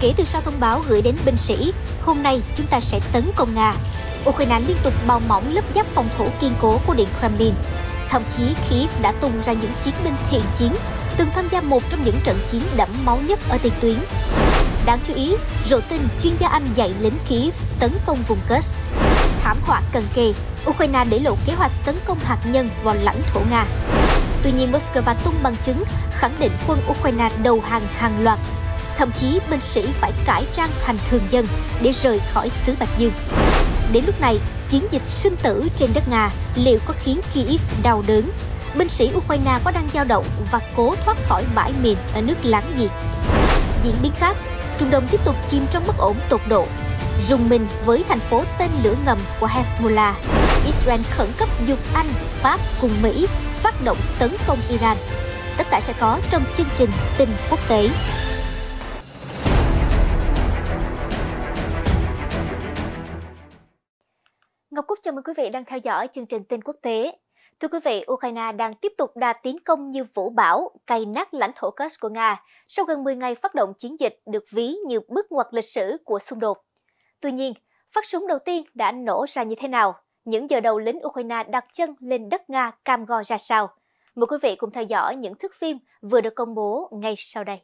Kể từ sau thông báo gửi đến binh sĩ, hôm nay chúng ta sẽ tấn công Nga. Ukraine liên tục bao mỏng lớp giáp phòng thủ kiên cố của Điện Kremlin. Thậm chí Kiev đã tung ra những chiến binh thiện chiến, từng tham gia một trong những trận chiến đẫm máu nhất ở tiền tuyến. Đáng chú ý, rộ tin chuyên gia Anh dạy lính Kiev tấn công vùng Kursk. Thảm họa cần kề, Ukraine để lộ kế hoạch tấn công hạt nhân vào lãnh thổ Nga. Tuy nhiên, Moscow tung bằng chứng khẳng định quân Ukraine đầu hàng hàng loạt Thậm chí binh sĩ phải cải trang thành thường dân để rời khỏi xứ Bạch Dương. Đến lúc này, chiến dịch sinh tử trên đất Nga liệu có khiến Kyiv đau đớn? Binh sĩ Ukraine có đang dao động và cố thoát khỏi bãi mìn ở nước láng giềng. Diễn biến khác, Trung Đông tiếp tục chìm trong bất ổn tột độ. Rùng mình với thành phố tên lửa ngầm của Hezbollah. Israel khẩn cấp dục Anh, Pháp cùng Mỹ phát động tấn công Iran. Tất cả sẽ có trong chương trình tin quốc tế. Ngọc Cúc chào mừng quý vị đang theo dõi chương trình tin quốc tế. Thưa quý vị, Ukraine đang tiếp tục đà tiến công như vũ bão, cày nát lãnh thổ Kursk của Nga sau gần 10 ngày phát động chiến dịch được ví như bước ngoặt lịch sử của xung đột. Tuy nhiên, phát súng đầu tiên đã nổ ra như thế nào? Những giờ đầu lính Ukraine đặt chân lên đất Nga cam go ra sao? Mời quý vị cùng theo dõi những thước phim vừa được công bố ngay sau đây.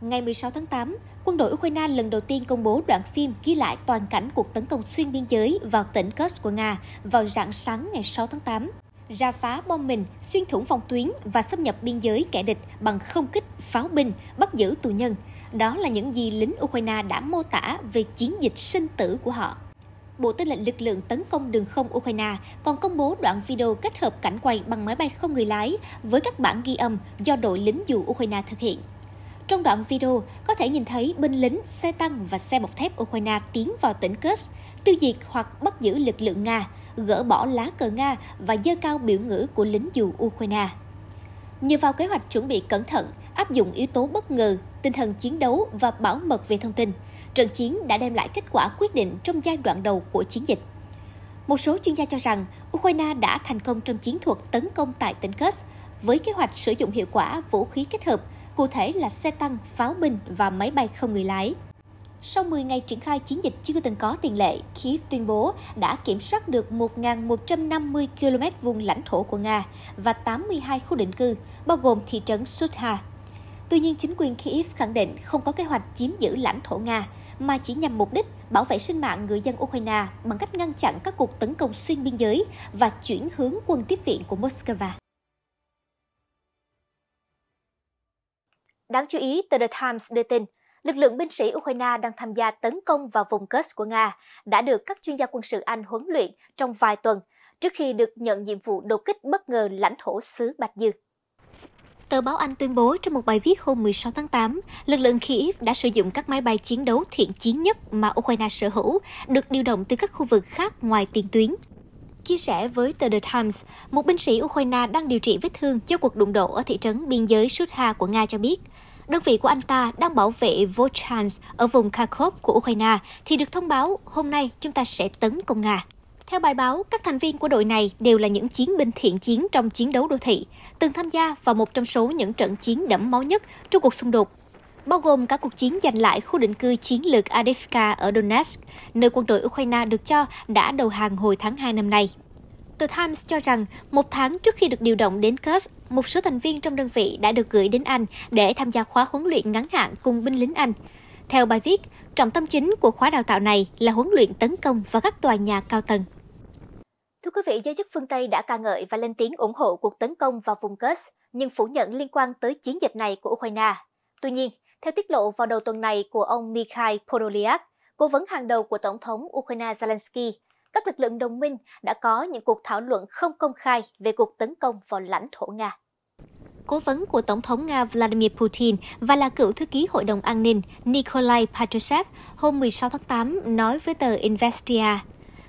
Ngày 16 tháng 8, quân đội Ukraine lần đầu tiên công bố đoạn phim ghi lại toàn cảnh cuộc tấn công xuyên biên giới vào tỉnh Kursk của Nga vào rạng sáng ngày 6 tháng 8. Ra phá bom mình, xuyên thủng phòng tuyến và xâm nhập biên giới kẻ địch bằng không kích, pháo binh, bắt giữ tù nhân. Đó là những gì lính Ukraine đã mô tả về chiến dịch sinh tử của họ. Bộ Tư lệnh Lực lượng Tấn công Đường không Ukraine còn công bố đoạn video kết hợp cảnh quay bằng máy bay không người lái với các bản ghi âm do đội lính dù Ukraine thực hiện. Trong đoạn video, có thể nhìn thấy binh lính, xe tăng và xe bọc thép Ukraine tiến vào tỉnh Kursk, tiêu diệt hoặc bắt giữ lực lượng Nga, gỡ bỏ lá cờ Nga và dơ cao biểu ngữ của lính dù Ukraine. Nhờ vào kế hoạch chuẩn bị cẩn thận, áp dụng yếu tố bất ngờ, tinh thần chiến đấu và bảo mật về thông tin, trận chiến đã đem lại kết quả quyết định trong giai đoạn đầu của chiến dịch. Một số chuyên gia cho rằng Ukraine đã thành công trong chiến thuật tấn công tại tỉnh Kursk với kế hoạch sử dụng hiệu quả vũ khí kết hợp cụ thể là xe tăng, pháo binh và máy bay không người lái. Sau 10 ngày triển khai chiến dịch chưa từng có tiền lệ, Kiev tuyên bố đã kiểm soát được 1.150 km vùng lãnh thổ của Nga và 82 khu định cư, bao gồm thị trấn Sutha. Tuy nhiên, chính quyền Kiev khẳng định không có kế hoạch chiếm giữ lãnh thổ Nga, mà chỉ nhằm mục đích bảo vệ sinh mạng người dân Ukraine bằng cách ngăn chặn các cuộc tấn công xuyên biên giới và chuyển hướng quân tiếp viện của Moscow. Đáng chú ý, tờ The Times đưa tin, lực lượng binh sĩ Ukraine đang tham gia tấn công vào vùng Kursk của Nga đã được các chuyên gia quân sự Anh huấn luyện trong vài tuần trước khi được nhận nhiệm vụ đột kích bất ngờ lãnh thổ xứ Bạch Dương. Tờ báo Anh tuyên bố trong một bài viết hôm 16 tháng 8, lực lượng Kyiv đã sử dụng các máy bay chiến đấu thiện chiến nhất mà Ukraine sở hữu, được điều động từ các khu vực khác ngoài tiền tuyến chia sẻ với tờ The Times, một binh sĩ Ukraine đang điều trị vết thương do cuộc đụng độ ở thị trấn biên giới Sudha của Nga cho biết, đơn vị của anh ta đang bảo vệ Volchans ở vùng Kharkov của Ukraine thì được thông báo hôm nay chúng ta sẽ tấn công Nga. Theo bài báo, các thành viên của đội này đều là những chiến binh thiện chiến trong chiến đấu đô thị, từng tham gia vào một trong số những trận chiến đẫm máu nhất trong cuộc xung đột bao gồm cả cuộc chiến giành lại khu định cư chiến lược Adivka ở Donetsk, nơi quân đội Ukraine được cho đã đầu hàng hồi tháng 2 năm nay. The Times cho rằng, một tháng trước khi được điều động đến Kursk, một số thành viên trong đơn vị đã được gửi đến Anh để tham gia khóa huấn luyện ngắn hạn cùng binh lính Anh. Theo bài viết, trọng tâm chính của khóa đào tạo này là huấn luyện tấn công vào các tòa nhà cao tầng. Thưa quý vị, giới chức phương Tây đã ca ngợi và lên tiếng ủng hộ cuộc tấn công vào vùng Kursk, nhưng phủ nhận liên quan tới chiến dịch này của Ukraine. Tuy nhiên, theo tiết lộ vào đầu tuần này của ông Mikhail Podolyak, cố vấn hàng đầu của Tổng thống Ukraine Zelensky, các lực lượng đồng minh đã có những cuộc thảo luận không công khai về cuộc tấn công vào lãnh thổ Nga. Cố vấn của Tổng thống Nga Vladimir Putin và là cựu thư ký Hội đồng An ninh Nikolai Patrushev hôm 16 tháng 8 nói với tờ Investia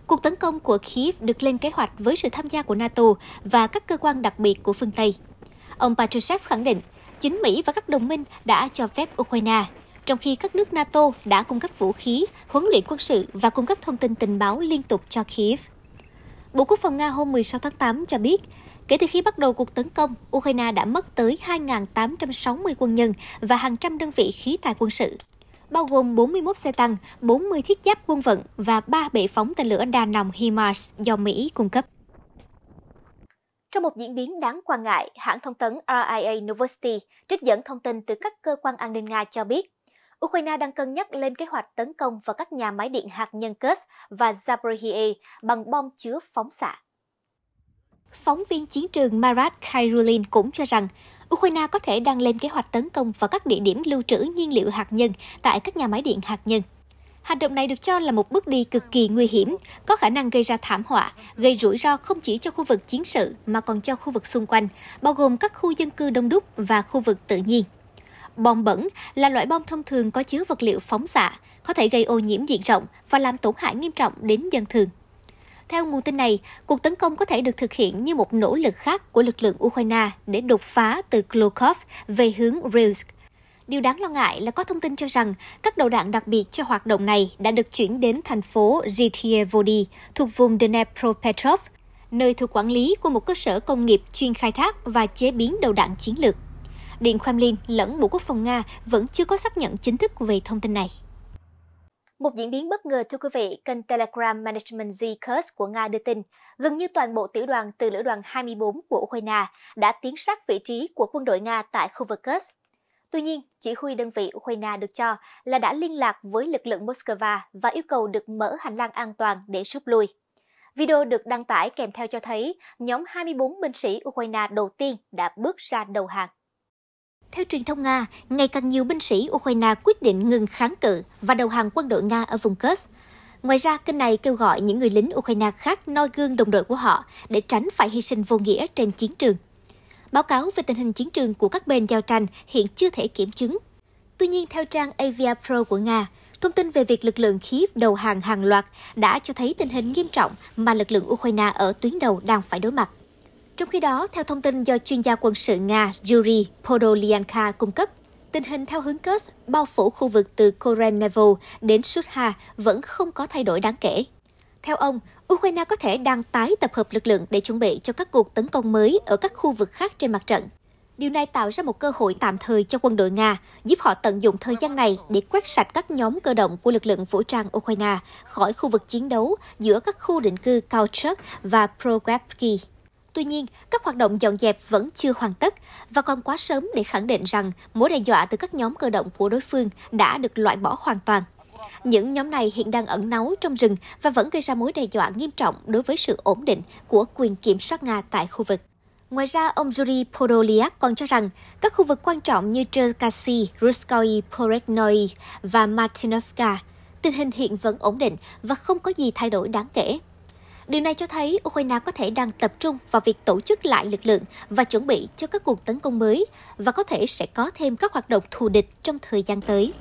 cuộc tấn công của Kiev được lên kế hoạch với sự tham gia của NATO và các cơ quan đặc biệt của phương Tây. Ông Patrushev khẳng định chính Mỹ và các đồng minh đã cho phép Ukraine, trong khi các nước NATO đã cung cấp vũ khí, huấn luyện quân sự và cung cấp thông tin tình báo liên tục cho Kiev. Bộ Quốc phòng Nga hôm 16 tháng 8 cho biết, kể từ khi bắt đầu cuộc tấn công, Ukraine đã mất tới 2.860 quân nhân và hàng trăm đơn vị khí tài quân sự, bao gồm 41 xe tăng, 40 thiết giáp quân vận và 3 bệ phóng tên lửa đa nòng HIMARS do Mỹ cung cấp. Trong một diễn biến đáng quan ngại, hãng thông tấn RIA Novosti trích dẫn thông tin từ các cơ quan an ninh Nga cho biết, Ukraine đang cân nhắc lên kế hoạch tấn công vào các nhà máy điện hạt nhân Kursk và Zaporizhia bằng bom chứa phóng xạ. Phóng viên chiến trường Marat Khairulin cũng cho rằng Ukraine có thể đang lên kế hoạch tấn công vào các địa điểm lưu trữ nhiên liệu hạt nhân tại các nhà máy điện hạt nhân. Hành động này được cho là một bước đi cực kỳ nguy hiểm, có khả năng gây ra thảm họa, gây rủi ro không chỉ cho khu vực chiến sự mà còn cho khu vực xung quanh, bao gồm các khu dân cư đông đúc và khu vực tự nhiên. Bom bẩn là loại bom thông thường có chứa vật liệu phóng xạ, có thể gây ô nhiễm diện rộng và làm tổn hại nghiêm trọng đến dân thường. Theo nguồn tin này, cuộc tấn công có thể được thực hiện như một nỗ lực khác của lực lượng Ukraine để đột phá từ Klokov về hướng Rilsk, Điều đáng lo ngại là có thông tin cho rằng các đầu đạn đặc biệt cho hoạt động này đã được chuyển đến thành phố Zhytyvody thuộc vùng Dnepropetrovsk, nơi thuộc quản lý của một cơ sở công nghiệp chuyên khai thác và chế biến đầu đạn chiến lược. Điện Kremlin lẫn Bộ Quốc phòng Nga vẫn chưa có xác nhận chính thức về thông tin này. Một diễn biến bất ngờ thưa quý vị, kênh Telegram Management Zcurs của Nga đưa tin, gần như toàn bộ tiểu đoàn từ lữ đoàn 24 của Ukraine đã tiến sát vị trí của quân đội Nga tại khu vực Kursk Tuy nhiên, chỉ huy đơn vị Ukraine được cho là đã liên lạc với lực lượng Moscow và yêu cầu được mở hành lang an toàn để rút lui. Video được đăng tải kèm theo cho thấy nhóm 24 binh sĩ Ukraine đầu tiên đã bước ra đầu hàng. Theo truyền thông Nga, ngày càng nhiều binh sĩ Ukraine quyết định ngừng kháng cự và đầu hàng quân đội Nga ở vùng Kursk. Ngoài ra, kênh này kêu gọi những người lính Ukraine khác noi gương đồng đội của họ để tránh phải hy sinh vô nghĩa trên chiến trường. Báo cáo về tình hình chiến trường của các bên giao tranh hiện chưa thể kiểm chứng. Tuy nhiên, theo trang Avia Pro của Nga, thông tin về việc lực lượng Kiev đầu hàng hàng loạt đã cho thấy tình hình nghiêm trọng mà lực lượng Ukraine ở tuyến đầu đang phải đối mặt. Trong khi đó, theo thông tin do chuyên gia quân sự Nga Yuri Podolyanka cung cấp, tình hình theo hướng Kursk bao phủ khu vực từ Korenevo đến Sudha vẫn không có thay đổi đáng kể. Theo ông, Ukraine có thể đang tái tập hợp lực lượng để chuẩn bị cho các cuộc tấn công mới ở các khu vực khác trên mặt trận. Điều này tạo ra một cơ hội tạm thời cho quân đội Nga, giúp họ tận dụng thời gian này để quét sạch các nhóm cơ động của lực lượng vũ trang Ukraine khỏi khu vực chiến đấu giữa các khu định cư Kauchuk và Progapki. Tuy nhiên, các hoạt động dọn dẹp vẫn chưa hoàn tất và còn quá sớm để khẳng định rằng mối đe dọa từ các nhóm cơ động của đối phương đã được loại bỏ hoàn toàn. Những nhóm này hiện đang ẩn náu trong rừng và vẫn gây ra mối đe dọa nghiêm trọng đối với sự ổn định của quyền kiểm soát Nga tại khu vực. Ngoài ra, ông Yuri Podolyak còn cho rằng các khu vực quan trọng như Cherkasy, Ruskoy, Poreknoy và Martinovka, tình hình hiện vẫn ổn định và không có gì thay đổi đáng kể. Điều này cho thấy Ukraine có thể đang tập trung vào việc tổ chức lại lực lượng và chuẩn bị cho các cuộc tấn công mới và có thể sẽ có thêm các hoạt động thù địch trong thời gian tới.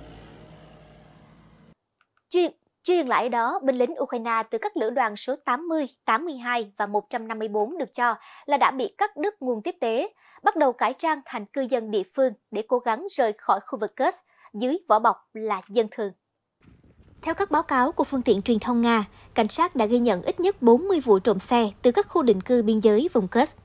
Chuyên, chưa dừng lại đó, binh lính Ukraine từ các lữ đoàn số 80, 82 và 154 được cho là đã bị cắt đứt nguồn tiếp tế, bắt đầu cải trang thành cư dân địa phương để cố gắng rời khỏi khu vực Kursk dưới vỏ bọc là dân thường. Theo các báo cáo của phương tiện truyền thông Nga, cảnh sát đã ghi nhận ít nhất 40 vụ trộm xe từ các khu định cư biên giới vùng Kursk.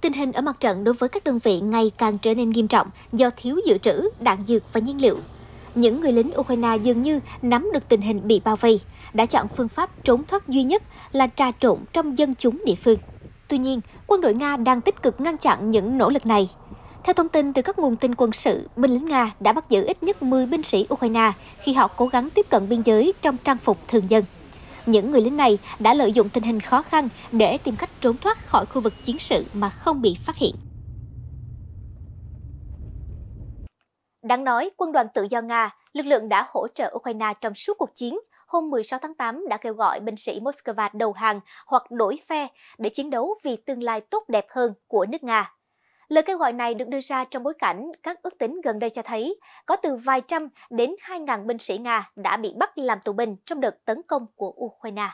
Tình hình ở mặt trận đối với các đơn vị ngày càng trở nên nghiêm trọng do thiếu dự trữ, đạn dược và nhiên liệu – những người lính Ukraine dường như nắm được tình hình bị bao vây, đã chọn phương pháp trốn thoát duy nhất là trà trộn trong dân chúng địa phương. Tuy nhiên, quân đội Nga đang tích cực ngăn chặn những nỗ lực này. Theo thông tin từ các nguồn tin quân sự, binh lính Nga đã bắt giữ ít nhất 10 binh sĩ Ukraine khi họ cố gắng tiếp cận biên giới trong trang phục thường dân. Những người lính này đã lợi dụng tình hình khó khăn để tìm cách trốn thoát khỏi khu vực chiến sự mà không bị phát hiện. Đáng nói, quân đoàn tự do Nga, lực lượng đã hỗ trợ Ukraine trong suốt cuộc chiến, hôm 16 tháng 8 đã kêu gọi binh sĩ Moscow đầu hàng hoặc đổi phe để chiến đấu vì tương lai tốt đẹp hơn của nước Nga. Lời kêu gọi này được đưa ra trong bối cảnh các ước tính gần đây cho thấy có từ vài trăm đến 2.000 binh sĩ Nga đã bị bắt làm tù binh trong đợt tấn công của Ukraine.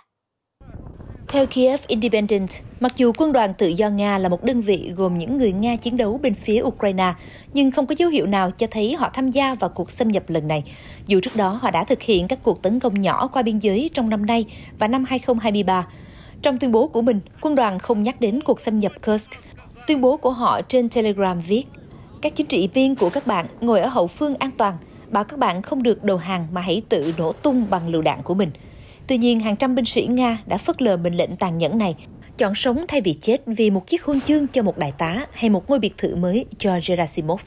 Theo Kiev Independent, mặc dù quân đoàn tự do Nga là một đơn vị gồm những người Nga chiến đấu bên phía Ukraine, nhưng không có dấu hiệu nào cho thấy họ tham gia vào cuộc xâm nhập lần này. Dù trước đó họ đã thực hiện các cuộc tấn công nhỏ qua biên giới trong năm nay và năm 2023. Trong tuyên bố của mình, quân đoàn không nhắc đến cuộc xâm nhập Kursk. Tuyên bố của họ trên Telegram viết, các chính trị viên của các bạn ngồi ở hậu phương an toàn, bảo các bạn không được đầu hàng mà hãy tự nổ tung bằng lựu đạn của mình. Tuy nhiên, hàng trăm binh sĩ Nga đã phớt lờ mệnh lệnh tàn nhẫn này, chọn sống thay vì chết vì một chiếc huân chương cho một đại tá hay một ngôi biệt thự mới cho Gerasimov.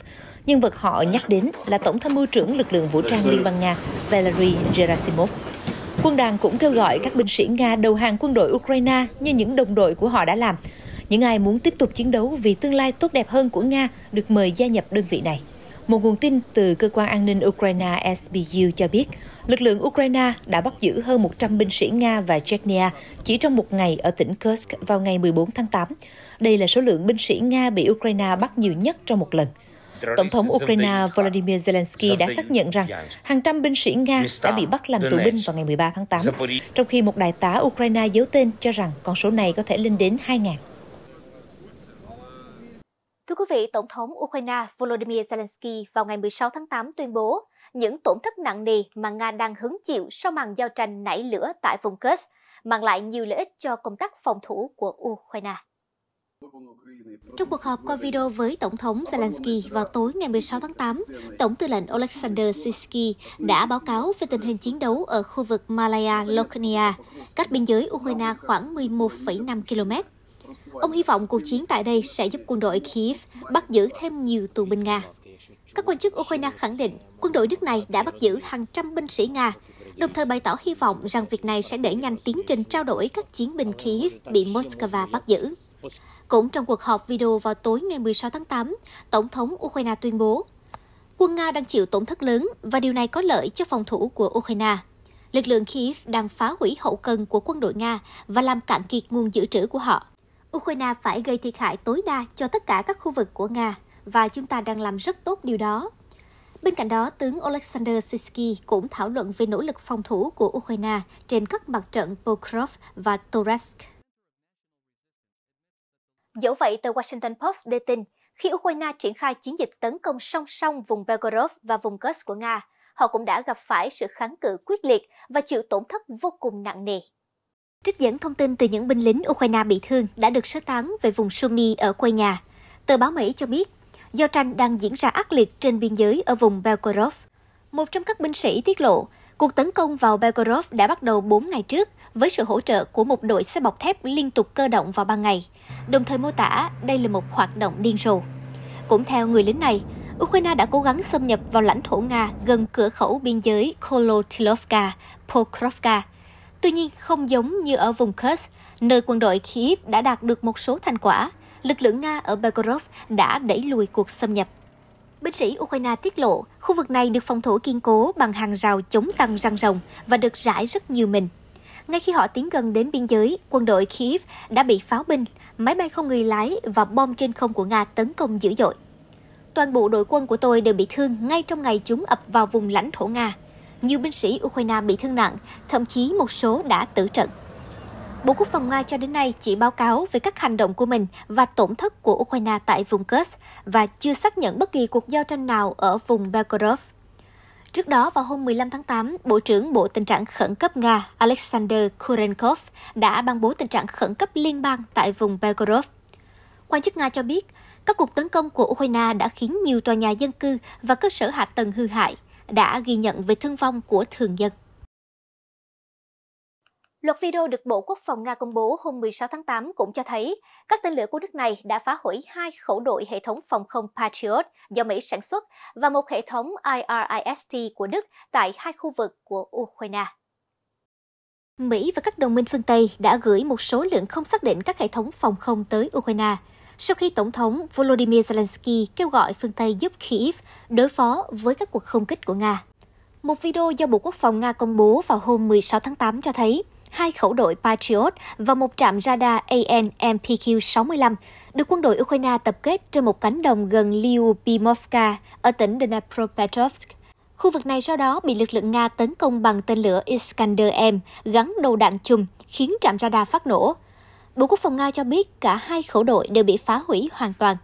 Nhân vật họ nhắc đến là Tổng tham mưu trưởng lực lượng vũ trang Liên bang Nga Valery Gerasimov. Quân đoàn cũng kêu gọi các binh sĩ Nga đầu hàng quân đội Ukraine như những đồng đội của họ đã làm. Những ai muốn tiếp tục chiến đấu vì tương lai tốt đẹp hơn của Nga được mời gia nhập đơn vị này. Một nguồn tin từ cơ quan an ninh Ukraine SBU cho biết, lực lượng Ukraine đã bắt giữ hơn 100 binh sĩ Nga và Chechnya chỉ trong một ngày ở tỉnh Kursk vào ngày 14 tháng 8. Đây là số lượng binh sĩ Nga bị Ukraine bắt nhiều nhất trong một lần. Tổng thống Ukraine Volodymyr Zelensky đã xác nhận rằng hàng trăm binh sĩ Nga đã bị bắt làm tù binh vào ngày 13 tháng 8, trong khi một đại tá Ukraine giấu tên cho rằng con số này có thể lên đến 2.000. Thưa quý vị, Tổng thống Ukraine Volodymyr Zelensky vào ngày 16 tháng 8 tuyên bố những tổn thất nặng nề mà Nga đang hứng chịu sau màn giao tranh nảy lửa tại vùng Kursk mang lại nhiều lợi ích cho công tác phòng thủ của Ukraine. Trong cuộc họp qua video với Tổng thống Zelensky vào tối ngày 16 tháng 8, Tổng tư lệnh Oleksandr Sisky đã báo cáo về tình hình chiến đấu ở khu vực Malaya Lokhnia, cách biên giới Ukraine khoảng 11,5 km. Ông hy vọng cuộc chiến tại đây sẽ giúp quân đội Kiev bắt giữ thêm nhiều tù binh Nga. Các quan chức Ukraine khẳng định quân đội nước này đã bắt giữ hàng trăm binh sĩ Nga, đồng thời bày tỏ hy vọng rằng việc này sẽ đẩy nhanh tiến trình trao đổi các chiến binh Kiev bị Moscow bắt giữ. Cũng trong cuộc họp video vào tối ngày 16 tháng 8, Tổng thống Ukraine tuyên bố quân Nga đang chịu tổn thất lớn và điều này có lợi cho phòng thủ của Ukraine. Lực lượng Kiev đang phá hủy hậu cần của quân đội Nga và làm cạn kiệt nguồn dự trữ của họ. Ukraine phải gây thiệt hại tối đa cho tất cả các khu vực của Nga và chúng ta đang làm rất tốt điều đó. Bên cạnh đó, tướng Oleksandr Sisky cũng thảo luận về nỗ lực phòng thủ của Ukraine trên các mặt trận Pokrov và Toretsk. Dẫu vậy, tờ Washington Post đưa tin, khi Ukraine triển khai chiến dịch tấn công song song vùng Belgorod và vùng Kursk của Nga, họ cũng đã gặp phải sự kháng cự quyết liệt và chịu tổn thất vô cùng nặng nề. Trích dẫn thông tin từ những binh lính Ukraine bị thương đã được sơ tán về vùng Sumy ở quê nhà. Tờ báo Mỹ cho biết, giao tranh đang diễn ra ác liệt trên biên giới ở vùng Belgorod. Một trong các binh sĩ tiết lộ, cuộc tấn công vào Belgorod đã bắt đầu 4 ngày trước với sự hỗ trợ của một đội xe bọc thép liên tục cơ động vào ban ngày, đồng thời mô tả đây là một hoạt động điên rồ. Cũng theo người lính này, Ukraine đã cố gắng xâm nhập vào lãnh thổ Nga gần cửa khẩu biên giới Kolotilovka, Pokrovka Tuy nhiên, không giống như ở vùng Kursk, nơi quân đội Kiev đã đạt được một số thành quả, lực lượng Nga ở Belgorod đã đẩy lùi cuộc xâm nhập. Binh sĩ Ukraine tiết lộ, khu vực này được phòng thủ kiên cố bằng hàng rào chống tăng răng rồng và được rải rất nhiều mình. Ngay khi họ tiến gần đến biên giới, quân đội Kiev đã bị pháo binh, máy bay không người lái và bom trên không của Nga tấn công dữ dội. Toàn bộ đội quân của tôi đều bị thương ngay trong ngày chúng ập vào vùng lãnh thổ Nga nhiều binh sĩ Ukraine bị thương nặng, thậm chí một số đã tử trận. Bộ Quốc phòng Nga cho đến nay chỉ báo cáo về các hành động của mình và tổn thất của Ukraine tại vùng Kursk và chưa xác nhận bất kỳ cuộc giao tranh nào ở vùng Belgorod. Trước đó, vào hôm 15 tháng 8, Bộ trưởng Bộ Tình trạng Khẩn cấp Nga Alexander Kurenkov đã ban bố tình trạng khẩn cấp liên bang tại vùng Belgorod. Quan chức Nga cho biết, các cuộc tấn công của Ukraine đã khiến nhiều tòa nhà dân cư và cơ sở hạ tầng hư hại – đã ghi nhận về thương vong của thường dân. Luật video được Bộ Quốc phòng Nga công bố hôm 16 tháng 8 cũng cho thấy các tên lửa của nước này đã phá hủy hai khẩu đội hệ thống phòng không Patriot do Mỹ sản xuất và một hệ thống IRIST của Đức tại hai khu vực của Ukraine. Mỹ và các đồng minh phương Tây đã gửi một số lượng không xác định các hệ thống phòng không tới Ukraine – sau khi Tổng thống Volodymyr Zelensky kêu gọi phương Tây giúp Kyiv đối phó với các cuộc không kích của Nga. Một video do Bộ Quốc phòng Nga công bố vào hôm 16 tháng 8 cho thấy hai khẩu đội Patriot và một trạm radar AN-MPQ-65 được quân đội Ukraine tập kết trên một cánh đồng gần Lyubimovka ở tỉnh Dnipropetrovsk. Khu vực này sau đó bị lực lượng Nga tấn công bằng tên lửa Iskander-M gắn đầu đạn chùm, khiến trạm radar phát nổ. Bộ Quốc phòng Nga cho biết cả hai khẩu đội đều bị phá hủy hoàn toàn.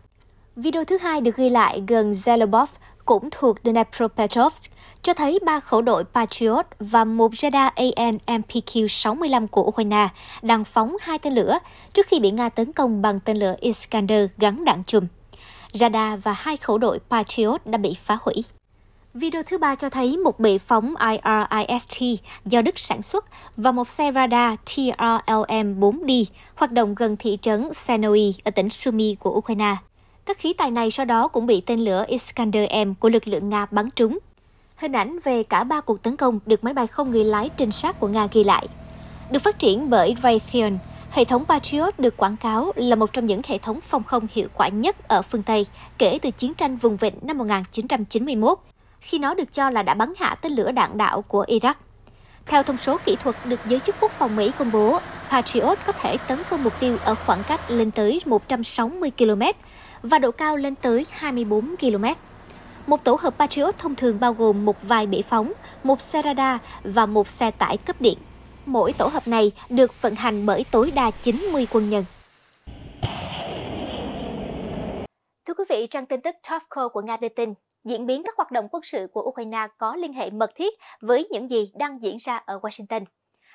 Video thứ hai được ghi lại gần Zelobov, cũng thuộc Dnepropetrovsk, cho thấy ba khẩu đội Patriot và một radar AN-MPQ-65 của Ukraine đang phóng hai tên lửa trước khi bị Nga tấn công bằng tên lửa Iskander gắn đạn chùm. Radar và hai khẩu đội Patriot đã bị phá hủy. Video thứ ba cho thấy một bệ phóng IRIST do Đức sản xuất và một xe radar TRLM-4D hoạt động gần thị trấn Sanoi ở tỉnh Sumy của Ukraine. Các khí tài này sau đó cũng bị tên lửa Iskander-M của lực lượng Nga bắn trúng. Hình ảnh về cả ba cuộc tấn công được máy bay không người lái trinh sát của Nga ghi lại. Được phát triển bởi Raytheon, hệ thống Patriot được quảng cáo là một trong những hệ thống phòng không hiệu quả nhất ở phương Tây kể từ chiến tranh vùng vịnh năm 1991 khi nó được cho là đã bắn hạ tên lửa đạn đạo của Iraq. Theo thông số kỹ thuật được giới chức quốc phòng Mỹ công bố, Patriot có thể tấn công mục tiêu ở khoảng cách lên tới 160 km và độ cao lên tới 24 km. Một tổ hợp Patriot thông thường bao gồm một vài bể phóng, một xe radar và một xe tải cấp điện. Mỗi tổ hợp này được vận hành bởi tối đa 90 quân nhân. Thưa quý vị, trang tin tức Topco của Nga đưa tin, diễn biến các hoạt động quân sự của Ukraine có liên hệ mật thiết với những gì đang diễn ra ở Washington.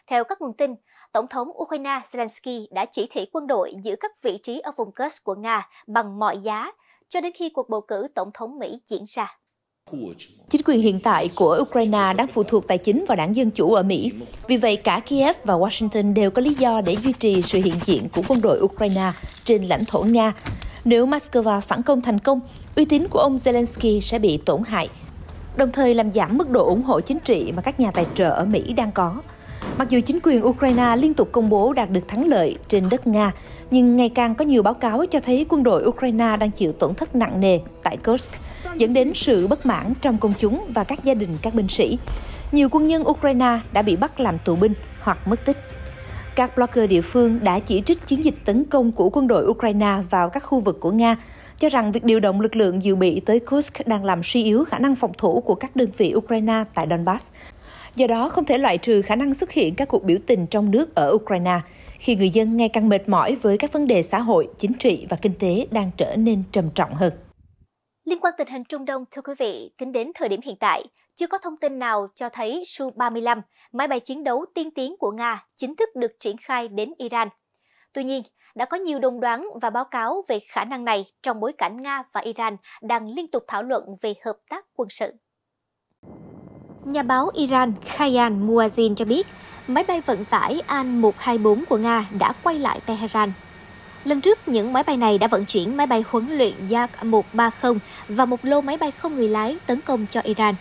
Theo các nguồn tin, Tổng thống Ukraine Zelensky đã chỉ thị quân đội giữ các vị trí ở vùng Kursk của Nga bằng mọi giá cho đến khi cuộc bầu cử Tổng thống Mỹ diễn ra. Chính quyền hiện tại của Ukraine đang phụ thuộc tài chính vào đảng Dân Chủ ở Mỹ. Vì vậy, cả Kiev và Washington đều có lý do để duy trì sự hiện diện của quân đội Ukraine trên lãnh thổ Nga. Nếu Moscow phản công thành công, uy tín của ông Zelensky sẽ bị tổn hại, đồng thời làm giảm mức độ ủng hộ chính trị mà các nhà tài trợ ở Mỹ đang có. Mặc dù chính quyền Ukraine liên tục công bố đạt được thắng lợi trên đất Nga, nhưng ngày càng có nhiều báo cáo cho thấy quân đội Ukraine đang chịu tổn thất nặng nề tại Kursk, dẫn đến sự bất mãn trong công chúng và các gia đình các binh sĩ. Nhiều quân nhân Ukraine đã bị bắt làm tù binh hoặc mất tích. Các blogger địa phương đã chỉ trích chiến dịch tấn công của quân đội Ukraine vào các khu vực của Nga, cho rằng việc điều động lực lượng dự bị tới Kursk đang làm suy yếu khả năng phòng thủ của các đơn vị Ukraine tại Donbass. Do đó, không thể loại trừ khả năng xuất hiện các cuộc biểu tình trong nước ở Ukraine, khi người dân ngày càng mệt mỏi với các vấn đề xã hội, chính trị và kinh tế đang trở nên trầm trọng hơn. Liên quan tình hình Trung Đông, thưa quý vị, tính đến thời điểm hiện tại, chưa có thông tin nào cho thấy Su-35, máy bay chiến đấu tiên tiến của Nga, chính thức được triển khai đến Iran – Tuy nhiên, đã có nhiều đồng đoán và báo cáo về khả năng này trong bối cảnh Nga và Iran đang liên tục thảo luận về hợp tác quân sự. Nhà báo Iran Khayan Muazin cho biết, máy bay vận tải An-124 của Nga đã quay lại Tehran. Lần trước, những máy bay này đã vận chuyển máy bay huấn luyện Yak-130 và một lô máy bay không người lái tấn công cho Iran.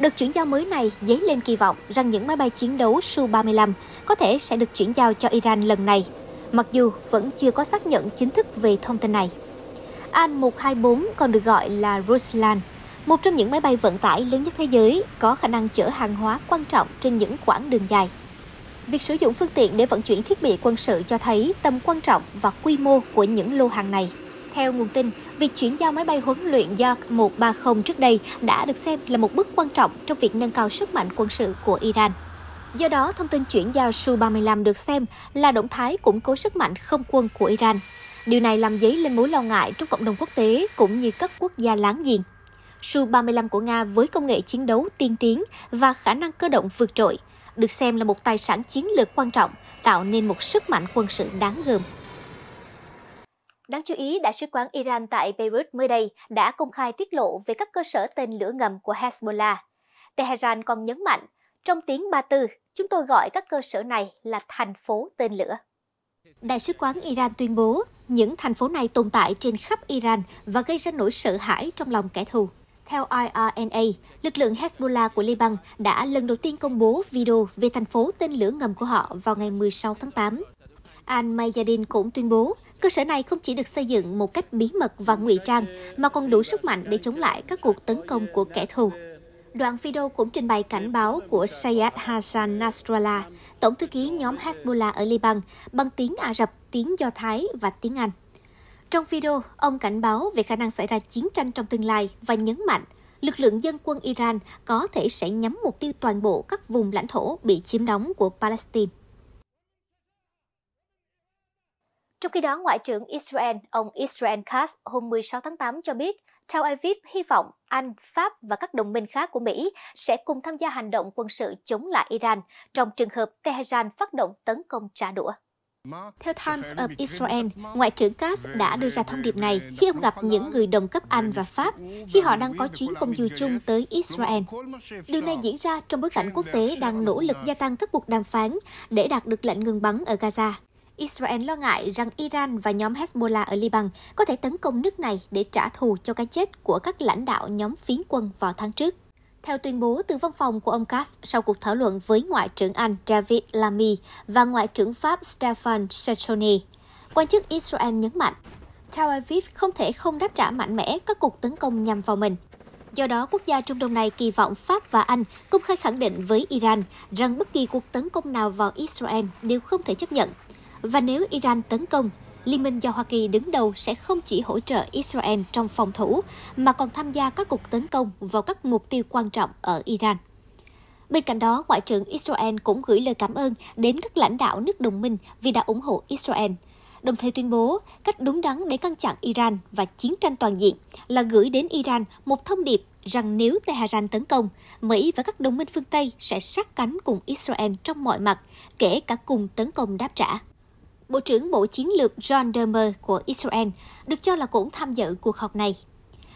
được chuyển giao mới này dấy lên kỳ vọng rằng những máy bay chiến đấu Su-35 có thể sẽ được chuyển giao cho Iran lần này mặc dù vẫn chưa có xác nhận chính thức về thông tin này. An-124 còn được gọi là Ruslan, một trong những máy bay vận tải lớn nhất thế giới có khả năng chở hàng hóa quan trọng trên những quãng đường dài. Việc sử dụng phương tiện để vận chuyển thiết bị quân sự cho thấy tầm quan trọng và quy mô của những lô hàng này. Theo nguồn tin, việc chuyển giao máy bay huấn luyện York 130 trước đây đã được xem là một bước quan trọng trong việc nâng cao sức mạnh quân sự của Iran. Do đó, thông tin chuyển giao Su-35 được xem là động thái củng cố sức mạnh không quân của Iran. Điều này làm dấy lên mối lo ngại trong cộng đồng quốc tế cũng như các quốc gia láng giềng. Su-35 của Nga với công nghệ chiến đấu tiên tiến và khả năng cơ động vượt trội, được xem là một tài sản chiến lược quan trọng, tạo nên một sức mạnh quân sự đáng gờm. Đáng chú ý, Đại sứ quán Iran tại Beirut mới đây đã công khai tiết lộ về các cơ sở tên lửa ngầm của Hezbollah. Tehran còn nhấn mạnh, trong tiếng Ba Tư, Chúng tôi gọi các cơ sở này là thành phố tên lửa. Đại sứ quán Iran tuyên bố những thành phố này tồn tại trên khắp Iran và gây ra nỗi sợ hãi trong lòng kẻ thù. Theo IRNA, lực lượng Hezbollah của Liban đã lần đầu tiên công bố video về thành phố tên lửa ngầm của họ vào ngày 16 tháng 8. Al Mayadin cũng tuyên bố cơ sở này không chỉ được xây dựng một cách bí mật và ngụy trang mà còn đủ sức mạnh để chống lại các cuộc tấn công của kẻ thù. Đoạn video cũng trình bày cảnh báo của Sayyad Hassan Nasrallah, tổng thư ký nhóm Hezbollah ở Liban, bằng tiếng Ả Rập, tiếng Do Thái và tiếng Anh. Trong video, ông cảnh báo về khả năng xảy ra chiến tranh trong tương lai và nhấn mạnh lực lượng dân quân Iran có thể sẽ nhắm mục tiêu toàn bộ các vùng lãnh thổ bị chiếm đóng của Palestine. Trong khi đó, Ngoại trưởng Israel, ông Israel Katz hôm 16 tháng 8 cho biết Tel Aviv hy vọng Anh, Pháp và các đồng minh khác của Mỹ sẽ cùng tham gia hành động quân sự chống lại Iran trong trường hợp Tehran phát động tấn công trả đũa. Theo Times of Israel, Ngoại trưởng Katz đã đưa ra thông điệp này khi ông gặp những người đồng cấp Anh và Pháp khi họ đang có chuyến công du chung tới Israel. Điều này diễn ra trong bối cảnh quốc tế đang nỗ lực gia tăng các cuộc đàm phán để đạt được lệnh ngừng bắn ở Gaza. Israel lo ngại rằng Iran và nhóm Hezbollah ở Liban có thể tấn công nước này để trả thù cho cái chết của các lãnh đạo nhóm phiến quân vào tháng trước. Theo tuyên bố từ văn phòng của ông Katz sau cuộc thảo luận với Ngoại trưởng Anh David Lamy và Ngoại trưởng Pháp Stefan Sechoni, quan chức Israel nhấn mạnh Tel Aviv không thể không đáp trả mạnh mẽ các cuộc tấn công nhằm vào mình. Do đó, quốc gia Trung Đông này kỳ vọng Pháp và Anh công khai khẳng định với Iran rằng bất kỳ cuộc tấn công nào vào Israel đều không thể chấp nhận. Và nếu Iran tấn công, Liên minh do Hoa Kỳ đứng đầu sẽ không chỉ hỗ trợ Israel trong phòng thủ, mà còn tham gia các cuộc tấn công vào các mục tiêu quan trọng ở Iran. Bên cạnh đó, Ngoại trưởng Israel cũng gửi lời cảm ơn đến các lãnh đạo nước đồng minh vì đã ủng hộ Israel, đồng thời tuyên bố cách đúng đắn để ngăn chặn Iran và chiến tranh toàn diện là gửi đến Iran một thông điệp rằng nếu Tehran tấn công, Mỹ và các đồng minh phương Tây sẽ sát cánh cùng Israel trong mọi mặt, kể cả cùng tấn công đáp trả. Bộ trưởng Bộ Chiến lược John Dermer của Israel, được cho là cũng tham dự cuộc họp này.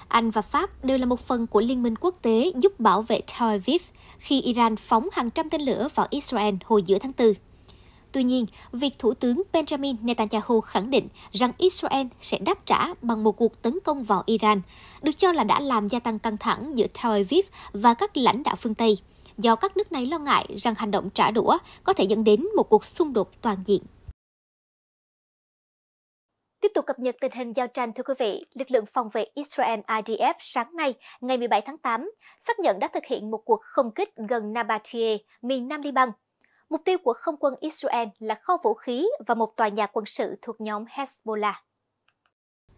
Anh và Pháp đều là một phần của Liên minh quốc tế giúp bảo vệ Tel Aviv khi Iran phóng hàng trăm tên lửa vào Israel hồi giữa tháng 4. Tuy nhiên, việc Thủ tướng Benjamin Netanyahu khẳng định rằng Israel sẽ đáp trả bằng một cuộc tấn công vào Iran, được cho là đã làm gia tăng căng thẳng giữa Tel Aviv và các lãnh đạo phương Tây, do các nước này lo ngại rằng hành động trả đũa có thể dẫn đến một cuộc xung đột toàn diện. Tiếp tục cập nhật tình hình giao tranh thưa quý vị, lực lượng phòng vệ Israel IDF sáng nay, ngày 17 tháng 8, xác nhận đã thực hiện một cuộc không kích gần Nabatie, miền Nam Liban. Mục tiêu của không quân Israel là kho vũ khí và một tòa nhà quân sự thuộc nhóm Hezbollah.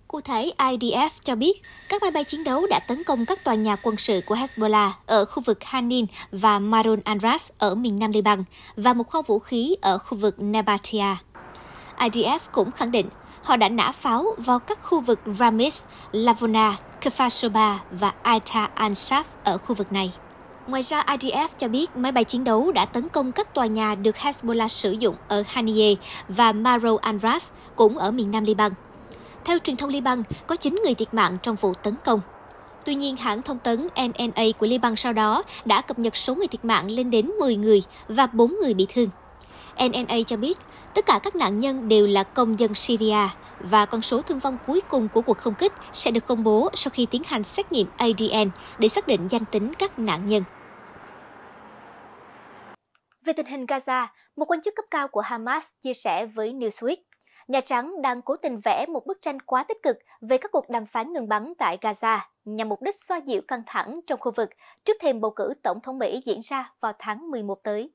Cụ thể, IDF cho biết các máy bay chiến đấu đã tấn công các tòa nhà quân sự của Hezbollah ở khu vực Hanin và Marun al-Ras ở miền Nam Liban và một kho vũ khí ở khu vực Nabatia. IDF cũng khẳng định họ đã nã pháo vào các khu vực Ramis, Lavona, Kfar và Aita Ansaf ở khu vực này. Ngoài ra, IDF cho biết máy bay chiến đấu đã tấn công các tòa nhà được Hezbollah sử dụng ở Haniye và Maro Anras, cũng ở miền nam Liban. Theo truyền thông Liban, có 9 người thiệt mạng trong vụ tấn công. Tuy nhiên, hãng thông tấn NNA của Liban sau đó đã cập nhật số người thiệt mạng lên đến 10 người và 4 người bị thương. NNA cho biết tất cả các nạn nhân đều là công dân Syria và con số thương vong cuối cùng của cuộc không kích sẽ được công bố sau khi tiến hành xét nghiệm ADN để xác định danh tính các nạn nhân. Về tình hình Gaza, một quan chức cấp cao của Hamas chia sẻ với Newsweek, Nhà Trắng đang cố tình vẽ một bức tranh quá tích cực về các cuộc đàm phán ngừng bắn tại Gaza nhằm mục đích xoa dịu căng thẳng trong khu vực trước thêm bầu cử tổng thống Mỹ diễn ra vào tháng 11 tới.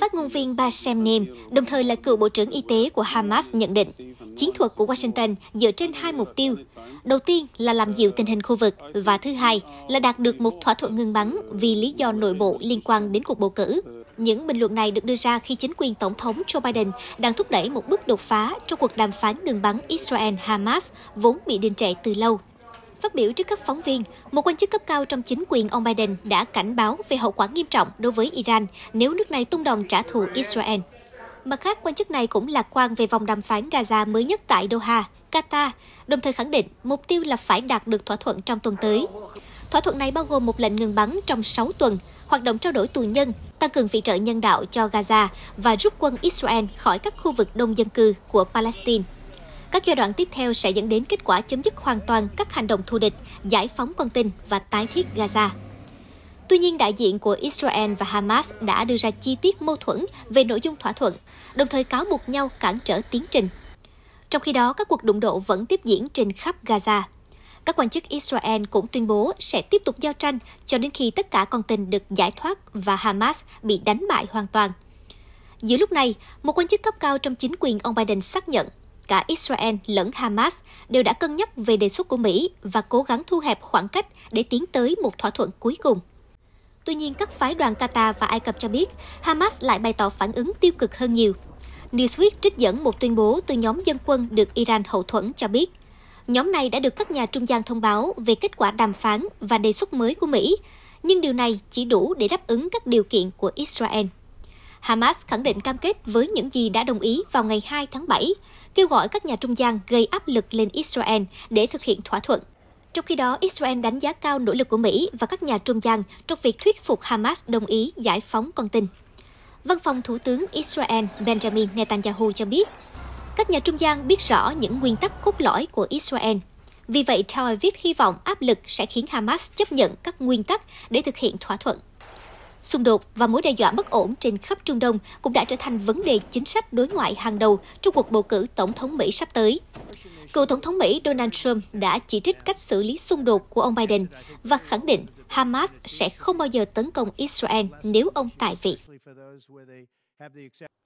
Phát ngôn viên Bashem Nim, đồng thời là cựu Bộ trưởng Y tế của Hamas nhận định, chiến thuật của Washington dựa trên hai mục tiêu. Đầu tiên là làm dịu tình hình khu vực và thứ hai là đạt được một thỏa thuận ngừng bắn vì lý do nội bộ liên quan đến cuộc bầu cử. Những bình luận này được đưa ra khi chính quyền Tổng thống Joe Biden đang thúc đẩy một bước đột phá trong cuộc đàm phán ngừng bắn Israel-Hamas vốn bị đình trệ từ lâu Phát biểu trước các phóng viên, một quan chức cấp cao trong chính quyền ông Biden đã cảnh báo về hậu quả nghiêm trọng đối với Iran nếu nước này tung đòn trả thù Israel. Mặt khác, quan chức này cũng lạc quan về vòng đàm phán Gaza mới nhất tại Doha, Qatar, đồng thời khẳng định mục tiêu là phải đạt được thỏa thuận trong tuần tới. Thỏa thuận này bao gồm một lệnh ngừng bắn trong 6 tuần, hoạt động trao đổi tù nhân, tăng cường viện trợ nhân đạo cho Gaza và rút quân Israel khỏi các khu vực đông dân cư của Palestine. Các giai đoạn tiếp theo sẽ dẫn đến kết quả chấm dứt hoàn toàn các hành động thù địch, giải phóng con tin và tái thiết Gaza. Tuy nhiên, đại diện của Israel và Hamas đã đưa ra chi tiết mâu thuẫn về nội dung thỏa thuận, đồng thời cáo buộc nhau cản trở tiến trình. Trong khi đó, các cuộc đụng độ vẫn tiếp diễn trên khắp Gaza. Các quan chức Israel cũng tuyên bố sẽ tiếp tục giao tranh cho đến khi tất cả con tin được giải thoát và Hamas bị đánh bại hoàn toàn. Giữa lúc này, một quan chức cấp cao trong chính quyền ông Biden xác nhận cả Israel lẫn Hamas đều đã cân nhắc về đề xuất của Mỹ và cố gắng thu hẹp khoảng cách để tiến tới một thỏa thuận cuối cùng. Tuy nhiên, các phái đoàn Qatar và Ai Cập cho biết Hamas lại bày tỏ phản ứng tiêu cực hơn nhiều. Newsweek trích dẫn một tuyên bố từ nhóm dân quân được Iran hậu thuẫn cho biết. Nhóm này đã được các nhà trung gian thông báo về kết quả đàm phán và đề xuất mới của Mỹ, nhưng điều này chỉ đủ để đáp ứng các điều kiện của Israel. Hamas khẳng định cam kết với những gì đã đồng ý vào ngày 2 tháng 7, kêu gọi các nhà trung gian gây áp lực lên Israel để thực hiện thỏa thuận. Trong khi đó, Israel đánh giá cao nỗ lực của Mỹ và các nhà trung gian trong việc thuyết phục Hamas đồng ý giải phóng con tin. Văn phòng Thủ tướng Israel Benjamin Netanyahu cho biết, các nhà trung gian biết rõ những nguyên tắc cốt lõi của Israel. Vì vậy, Tel Aviv hy vọng áp lực sẽ khiến Hamas chấp nhận các nguyên tắc để thực hiện thỏa thuận. Xung đột và mối đe dọa bất ổn trên khắp Trung Đông cũng đã trở thành vấn đề chính sách đối ngoại hàng đầu trong cuộc bầu cử tổng thống Mỹ sắp tới. Cựu tổng thống Mỹ Donald Trump đã chỉ trích cách xử lý xung đột của ông Biden và khẳng định Hamas sẽ không bao giờ tấn công Israel nếu ông tại vị.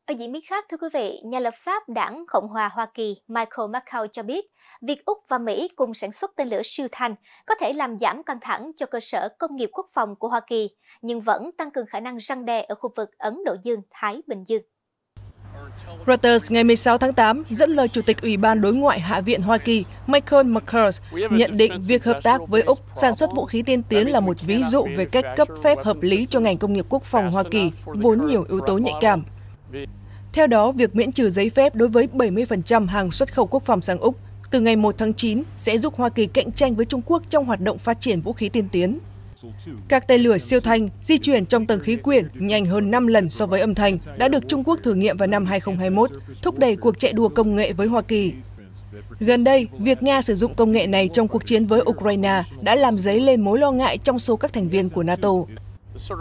Ở diễn biến khác, thưa quý vị, nhà lập pháp đảng Cộng hòa Hoa Kỳ Michael McCall cho biết, việc Úc và Mỹ cùng sản xuất tên lửa siêu thanh có thể làm giảm căng thẳng cho cơ sở công nghiệp quốc phòng của Hoa Kỳ, nhưng vẫn tăng cường khả năng răng đe ở khu vực Ấn Độ Dương-Thái Bình Dương. Reuters ngày 16 tháng 8 dẫn lời Chủ tịch Ủy ban Đối ngoại Hạ viện Hoa Kỳ Michael McCurst nhận định việc hợp tác với Úc sản xuất vũ khí tiên tiến là một ví dụ về cách cấp phép hợp lý cho ngành công nghiệp quốc phòng Hoa Kỳ, vốn nhiều yếu tố nhạy cảm. Theo đó, việc miễn trừ giấy phép đối với 70% hàng xuất khẩu quốc phòng sang Úc từ ngày 1 tháng 9 sẽ giúp Hoa Kỳ cạnh tranh với Trung Quốc trong hoạt động phát triển vũ khí tiên tiến. Các tên lửa siêu thanh di chuyển trong tầng khí quyển nhanh hơn 5 lần so với âm thanh đã được Trung Quốc thử nghiệm vào năm 2021, thúc đẩy cuộc chạy đua công nghệ với Hoa Kỳ. Gần đây, việc Nga sử dụng công nghệ này trong cuộc chiến với Ukraine đã làm dấy lên mối lo ngại trong số các thành viên của NATO.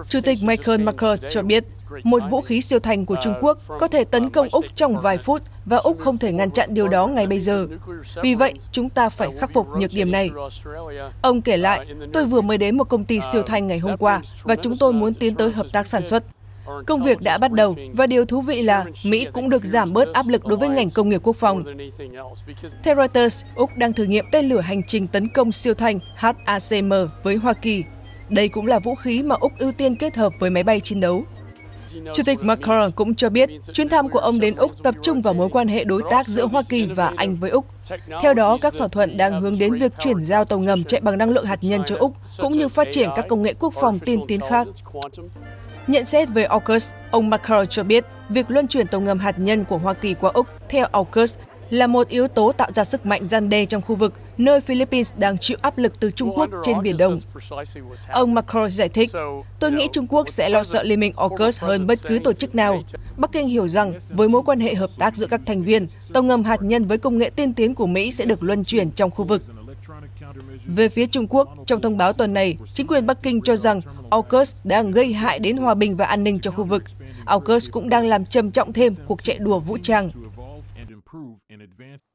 Chủ tịch Michael Marker cho biết, một vũ khí siêu thành của Trung Quốc có thể tấn công Úc trong vài phút và Úc không thể ngăn chặn điều đó ngay bây giờ. Vì vậy, chúng ta phải khắc phục nhược điểm này. Ông kể lại, tôi vừa mới đến một công ty siêu thanh ngày hôm qua và chúng tôi muốn tiến tới hợp tác sản xuất. Công việc đã bắt đầu và điều thú vị là Mỹ cũng được giảm bớt áp lực đối với ngành công nghiệp quốc phòng. Theo Reuters, Úc đang thử nghiệm tên lửa hành trình tấn công siêu thanh HACM với Hoa Kỳ đây cũng là vũ khí mà Úc ưu tiên kết hợp với máy bay chiến đấu. Chủ tịch Macron cũng cho biết chuyến thăm của ông đến Úc tập trung vào mối quan hệ đối tác giữa Hoa Kỳ và Anh với Úc. Theo đó, các thỏa thuận đang hướng đến việc chuyển giao tàu ngầm chạy bằng năng lượng hạt nhân cho Úc, cũng như phát triển các công nghệ quốc phòng tiên tiến khác. Nhận xét về AUKUS, ông Macron cho biết việc luân chuyển tàu ngầm hạt nhân của Hoa Kỳ qua Úc theo AUKUS là một yếu tố tạo ra sức mạnh gian đe trong khu vực, nơi Philippines đang chịu áp lực từ Trung Quốc trên Biển Đông. Ông Macron giải thích, tôi nghĩ Trung Quốc sẽ lo sợ Liên minh AUKUS hơn bất cứ tổ chức nào. Bắc Kinh hiểu rằng, với mối quan hệ hợp tác giữa các thành viên, tàu ngầm hạt nhân với công nghệ tiên tiến của Mỹ sẽ được luân chuyển trong khu vực. Về phía Trung Quốc, trong thông báo tuần này, chính quyền Bắc Kinh cho rằng AUKUS đang gây hại đến hòa bình và an ninh cho khu vực. AUKUS cũng đang làm trầm trọng thêm cuộc chạy đùa vũ trang.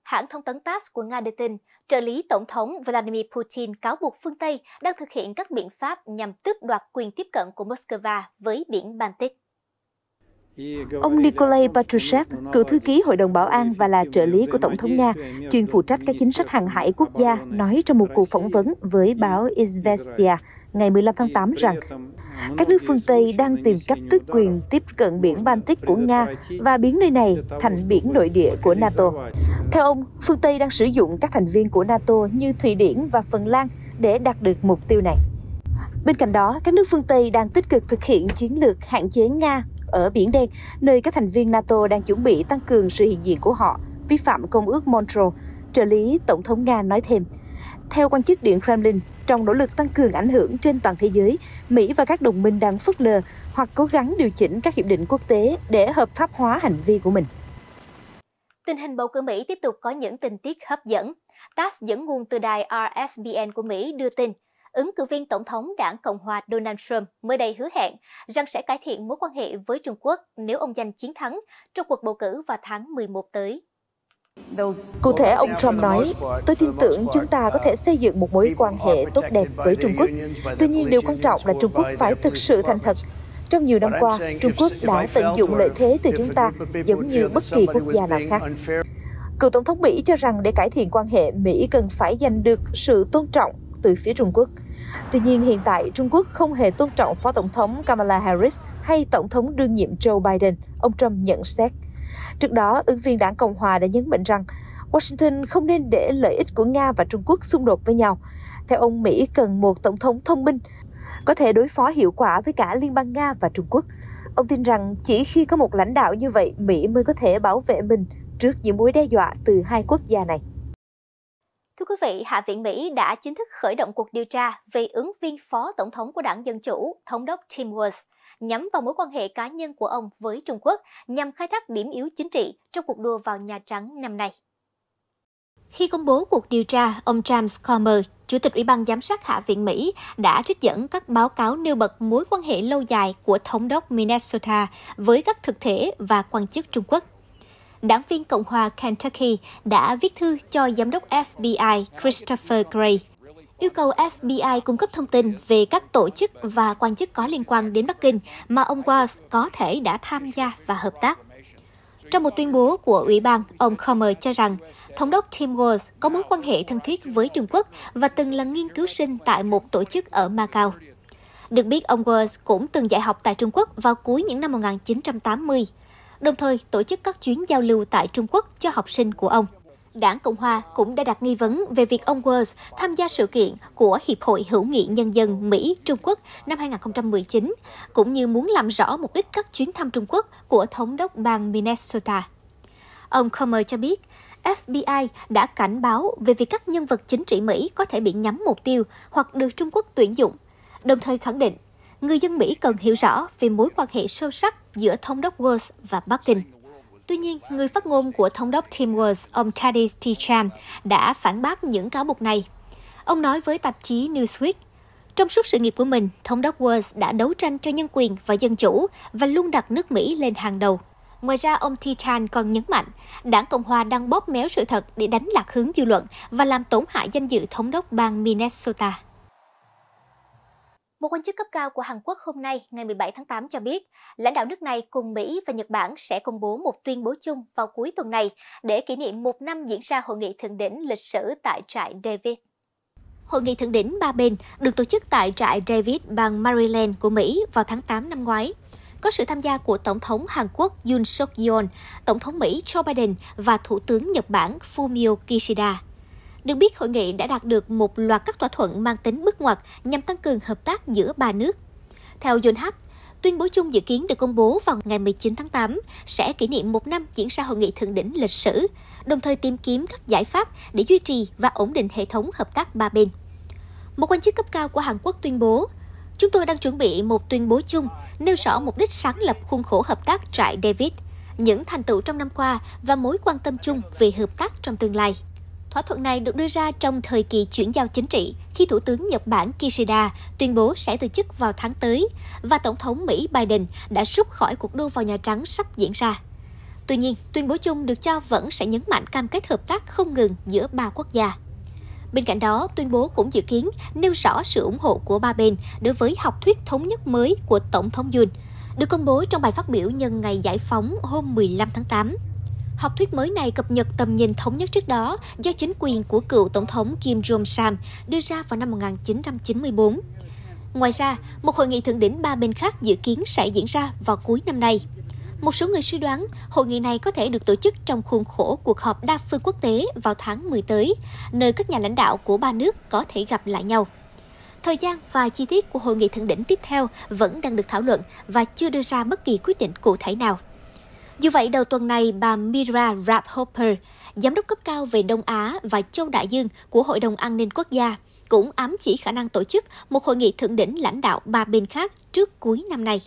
Hãng thông tấn TASS của Nga đưa tin, trợ lý Tổng thống Vladimir Putin cáo buộc phương Tây đang thực hiện các biện pháp nhằm tước đoạt quyền tiếp cận của Moscow với biển Baltic. Ông Nikolai Patrushev, cựu thư ký Hội đồng Bảo an và là trợ lý của Tổng thống Nga, chuyên phụ trách các chính sách hàng hải quốc gia, nói trong một cuộc phỏng vấn với báo Izvestia ngày 15 tháng 8 rằng các nước phương Tây đang tìm cách tước quyền tiếp cận biển Baltic của Nga và biến nơi này thành biển nội địa của NATO. Theo ông, phương Tây đang sử dụng các thành viên của NATO như Thụy Điển và Phần Lan để đạt được mục tiêu này. Bên cạnh đó, các nước phương Tây đang tích cực thực hiện chiến lược hạn chế Nga ở Biển Đen, nơi các thành viên NATO đang chuẩn bị tăng cường sự hiện diện của họ, vi phạm Công ước Montreal, trợ lý Tổng thống Nga nói thêm. Theo quan chức Điện Kremlin, trong nỗ lực tăng cường ảnh hưởng trên toàn thế giới, Mỹ và các đồng minh đang phớt lờ hoặc cố gắng điều chỉnh các hiệp định quốc tế để hợp pháp hóa hành vi của mình. Tình hình bầu cử Mỹ tiếp tục có những tình tiết hấp dẫn. TASS dẫn nguồn từ đài RSBN của Mỹ đưa tin ứng cử viên tổng thống đảng Cộng hòa Donald Trump mới đây hứa hẹn rằng sẽ cải thiện mối quan hệ với Trung Quốc nếu ông giành chiến thắng trong cuộc bầu cử vào tháng 11 tới. Cụ thể, ông Trump nói, tôi tin tưởng chúng ta có thể xây dựng một mối quan hệ tốt đẹp với Trung Quốc. Tuy nhiên, điều quan trọng là Trung Quốc phải thực sự thành thật. Trong nhiều năm qua, Trung Quốc đã tận dụng lợi thế từ chúng ta, giống như bất kỳ quốc gia nào khác. Cựu Tổng thống Mỹ cho rằng để cải thiện quan hệ, Mỹ cần phải giành được sự tôn trọng từ phía Trung Quốc. Tuy nhiên, hiện tại Trung Quốc không hề tôn trọng Phó Tổng thống Kamala Harris hay Tổng thống đương nhiệm Joe Biden, ông Trump nhận xét. Trước đó, ứng viên đảng Cộng Hòa đã nhấn mạnh rằng Washington không nên để lợi ích của Nga và Trung Quốc xung đột với nhau. Theo ông, Mỹ cần một tổng thống thông minh, có thể đối phó hiệu quả với cả Liên bang Nga và Trung Quốc. Ông tin rằng chỉ khi có một lãnh đạo như vậy, Mỹ mới có thể bảo vệ mình trước những mối đe dọa từ hai quốc gia này. Thưa quý vị, Hạ viện Mỹ đã chính thức khởi động cuộc điều tra về ứng viên phó tổng thống của đảng Dân Chủ, thống đốc Tim Walz, nhắm vào mối quan hệ cá nhân của ông với Trung Quốc nhằm khai thác điểm yếu chính trị trong cuộc đua vào Nhà Trắng năm nay. Khi công bố cuộc điều tra, ông James Comer, Chủ tịch Ủy ban Giám sát Hạ viện Mỹ, đã trích dẫn các báo cáo nêu bật mối quan hệ lâu dài của Thống đốc Minnesota với các thực thể và quan chức Trung Quốc đảng viên Cộng hòa Kentucky đã viết thư cho Giám đốc FBI Christopher Gray yêu cầu FBI cung cấp thông tin về các tổ chức và quan chức có liên quan đến Bắc Kinh mà ông Walsh có thể đã tham gia và hợp tác. Trong một tuyên bố của Ủy ban, ông Comer cho rằng Thống đốc Tim Walz có mối quan hệ thân thiết với Trung Quốc và từng là nghiên cứu sinh tại một tổ chức ở Macau. Được biết, ông Walz cũng từng dạy học tại Trung Quốc vào cuối những năm 1980 đồng thời tổ chức các chuyến giao lưu tại Trung Quốc cho học sinh của ông. Đảng Cộng Hòa cũng đã đặt nghi vấn về việc ông Words tham gia sự kiện của Hiệp hội Hữu nghị Nhân dân Mỹ-Trung Quốc năm 2019, cũng như muốn làm rõ mục đích các chuyến thăm Trung Quốc của Thống đốc bang Minnesota. Ông Comer cho biết, FBI đã cảnh báo về việc các nhân vật chính trị Mỹ có thể bị nhắm mục tiêu hoặc được Trung Quốc tuyển dụng, đồng thời khẳng định người dân Mỹ cần hiểu rõ về mối quan hệ sâu sắc giữa thống đốc Walz và Bắc Kinh. Tuy nhiên, người phát ngôn của thống đốc Tim Walz, ông Teddy T. Tram, đã phản bác những cáo buộc này. Ông nói với tạp chí Newsweek, trong suốt sự nghiệp của mình, thống đốc Walz đã đấu tranh cho nhân quyền và dân chủ và luôn đặt nước Mỹ lên hàng đầu. Ngoài ra, ông Titan còn nhấn mạnh, đảng Cộng Hòa đang bóp méo sự thật để đánh lạc hướng dư luận và làm tổn hại danh dự thống đốc bang Minnesota. Một quan chức cấp cao của Hàn Quốc hôm nay, ngày 17 tháng 8 cho biết, lãnh đạo nước này cùng Mỹ và Nhật Bản sẽ công bố một tuyên bố chung vào cuối tuần này để kỷ niệm một năm diễn ra hội nghị thượng đỉnh lịch sử tại trại David. Hội nghị thượng đỉnh ba bên được tổ chức tại trại David bang Maryland của Mỹ vào tháng 8 năm ngoái. Có sự tham gia của Tổng thống Hàn Quốc Yoon suk yeol Tổng thống Mỹ Joe Biden và Thủ tướng Nhật Bản Fumio Kishida. Được biết, hội nghị đã đạt được một loạt các thỏa thuận mang tính bước ngoặt nhằm tăng cường hợp tác giữa ba nước. Theo UNHAP, tuyên bố chung dự kiến được công bố vào ngày 19 tháng 8 sẽ kỷ niệm một năm diễn ra hội nghị thượng đỉnh lịch sử, đồng thời tìm kiếm các giải pháp để duy trì và ổn định hệ thống hợp tác ba bên. Một quan chức cấp cao của Hàn Quốc tuyên bố, chúng tôi đang chuẩn bị một tuyên bố chung nêu rõ mục đích sáng lập khuôn khổ hợp tác trại David, những thành tựu trong năm qua và mối quan tâm chung về hợp tác trong tương lai. Thỏa thuận này được đưa ra trong thời kỳ chuyển giao chính trị khi Thủ tướng Nhật Bản Kishida tuyên bố sẽ từ chức vào tháng tới và Tổng thống Mỹ Biden đã rút khỏi cuộc đua vào Nhà Trắng sắp diễn ra. Tuy nhiên, tuyên bố chung được cho vẫn sẽ nhấn mạnh cam kết hợp tác không ngừng giữa ba quốc gia. Bên cạnh đó, tuyên bố cũng dự kiến nêu rõ sự ủng hộ của ba bên đối với học thuyết thống nhất mới của Tổng thống Yoon, được công bố trong bài phát biểu nhân ngày giải phóng hôm 15 tháng 8. Học thuyết mới này cập nhật tầm nhìn thống nhất trước đó do chính quyền của cựu Tổng thống Kim Jong-sam đưa ra vào năm 1994. Ngoài ra, một hội nghị thượng đỉnh ba bên khác dự kiến sẽ diễn ra vào cuối năm nay. Một số người suy đoán hội nghị này có thể được tổ chức trong khuôn khổ cuộc họp đa phương quốc tế vào tháng 10 tới, nơi các nhà lãnh đạo của ba nước có thể gặp lại nhau. Thời gian và chi tiết của hội nghị thượng đỉnh tiếp theo vẫn đang được thảo luận và chưa đưa ra bất kỳ quyết định cụ thể nào. Dù vậy, đầu tuần này, bà Mira Raphopper, giám đốc cấp cao về Đông Á và Châu Đại Dương của Hội đồng An ninh Quốc gia, cũng ám chỉ khả năng tổ chức một hội nghị thượng đỉnh lãnh đạo ba bên khác trước cuối năm nay.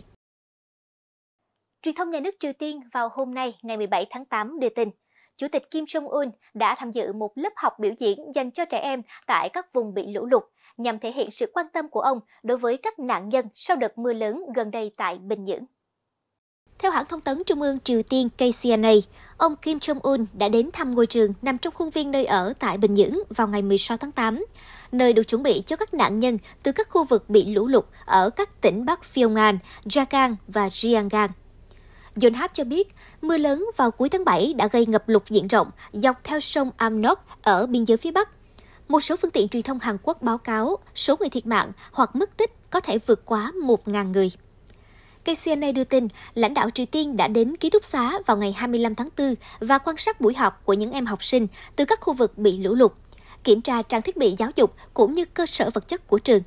Truyền thông nhà nước Triều Tiên vào hôm nay, ngày 17 tháng 8 đưa tin, Chủ tịch Kim Jong-un đã tham dự một lớp học biểu diễn dành cho trẻ em tại các vùng bị lũ lụt, nhằm thể hiện sự quan tâm của ông đối với các nạn nhân sau đợt mưa lớn gần đây tại Bình Nhưỡng. Theo hãng thông tấn Trung ương Triều Tiên KCNA, ông Kim Jong-un đã đến thăm ngôi trường nằm trong khuôn viên nơi ở tại Bình Nhưỡng vào ngày 16 tháng 8, nơi được chuẩn bị cho các nạn nhân từ các khu vực bị lũ lụt ở các tỉnh Bắc Pyongan, Jagang và Jiangang. Yonhap cho biết, mưa lớn vào cuối tháng 7 đã gây ngập lụt diện rộng dọc theo sông Amnok ở biên giới phía Bắc. Một số phương tiện truyền thông Hàn Quốc báo cáo số người thiệt mạng hoặc mất tích có thể vượt quá 1.000 người. KCNA đưa tin, lãnh đạo Triều Tiên đã đến ký túc xá vào ngày 25 tháng 4 và quan sát buổi học của những em học sinh từ các khu vực bị lũ lụt, kiểm tra trang thiết bị giáo dục cũng như cơ sở vật chất của trường.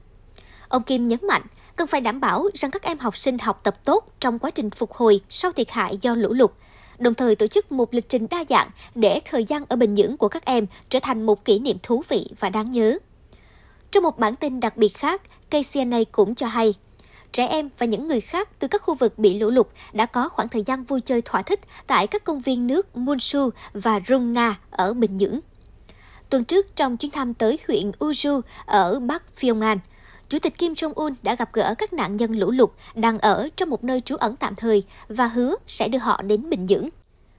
Ông Kim nhấn mạnh, cần phải đảm bảo rằng các em học sinh học tập tốt trong quá trình phục hồi sau thiệt hại do lũ lụt, đồng thời tổ chức một lịch trình đa dạng để thời gian ở Bình Nhưỡng của các em trở thành một kỷ niệm thú vị và đáng nhớ. Trong một bản tin đặc biệt khác, KCNA cũng cho hay, trẻ em và những người khác từ các khu vực bị lũ lụt đã có khoảng thời gian vui chơi thỏa thích tại các công viên nước Munsu và Rungna ở Bình Nhưỡng. Tuần trước, trong chuyến thăm tới huyện Uju ở Bắc Pyongan, Chủ tịch Kim Jong-un đã gặp gỡ các nạn nhân lũ lụt đang ở trong một nơi trú ẩn tạm thời và hứa sẽ đưa họ đến Bình Nhưỡng.